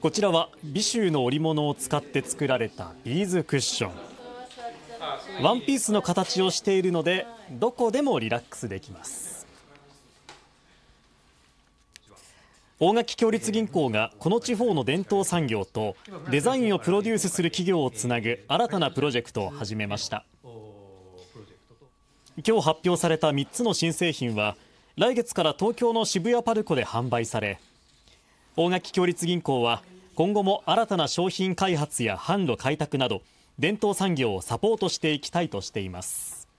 こちらは美州の織物を使って作られたビーズクッションワンピースの形をしているのでどこでもリラックスできます大垣共立銀行がこの地方の伝統産業とデザインをプロデュースする企業をつなぐ新たなプロジェクトを始めました今日発表された3つの新製品は来月から東京の渋谷パルコで販売され大垣共立銀行は今後も新たな商品開発や販路開拓など伝統産業をサポートしていきたいとしています。